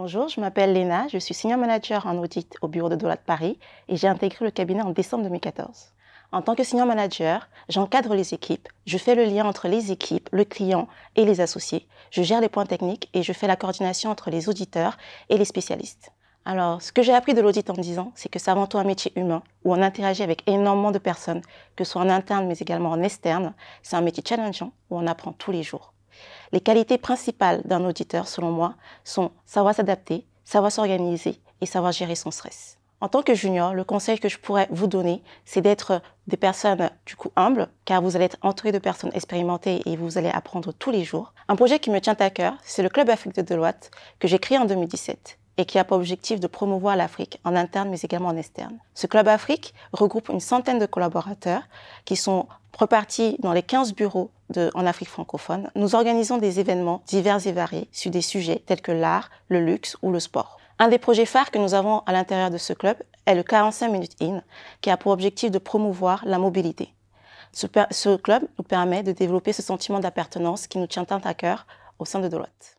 Bonjour, je m'appelle Léna, je suis senior manager en audit au bureau de Dola de Paris et j'ai intégré le cabinet en décembre 2014. En tant que senior manager, j'encadre les équipes, je fais le lien entre les équipes, le client et les associés, je gère les points techniques et je fais la coordination entre les auditeurs et les spécialistes. Alors, ce que j'ai appris de l'audit en 10 ans, c'est que c'est avant tout un métier humain où on interagit avec énormément de personnes, que ce soit en interne mais également en externe. C'est un métier challengeant où on apprend tous les jours. Les qualités principales d'un auditeur, selon moi, sont savoir s'adapter, savoir s'organiser et savoir gérer son stress. En tant que junior, le conseil que je pourrais vous donner, c'est d'être des personnes du coup humbles, car vous allez être entouré de personnes expérimentées et vous allez apprendre tous les jours. Un projet qui me tient à cœur, c'est le Club Afrique de Deloitte, que j'ai créé en 2017 et qui a pour objectif de promouvoir l'Afrique en interne mais également en externe. Ce Club Afrique regroupe une centaine de collaborateurs qui sont repartis dans les 15 bureaux en Afrique francophone, nous organisons des événements divers et variés sur des sujets tels que l'art, le luxe ou le sport. Un des projets phares que nous avons à l'intérieur de ce club est le 45 Minutes In, qui a pour objectif de promouvoir la mobilité. Ce, ce club nous permet de développer ce sentiment d'appartenance qui nous tient tant à cœur au sein de Deloitte.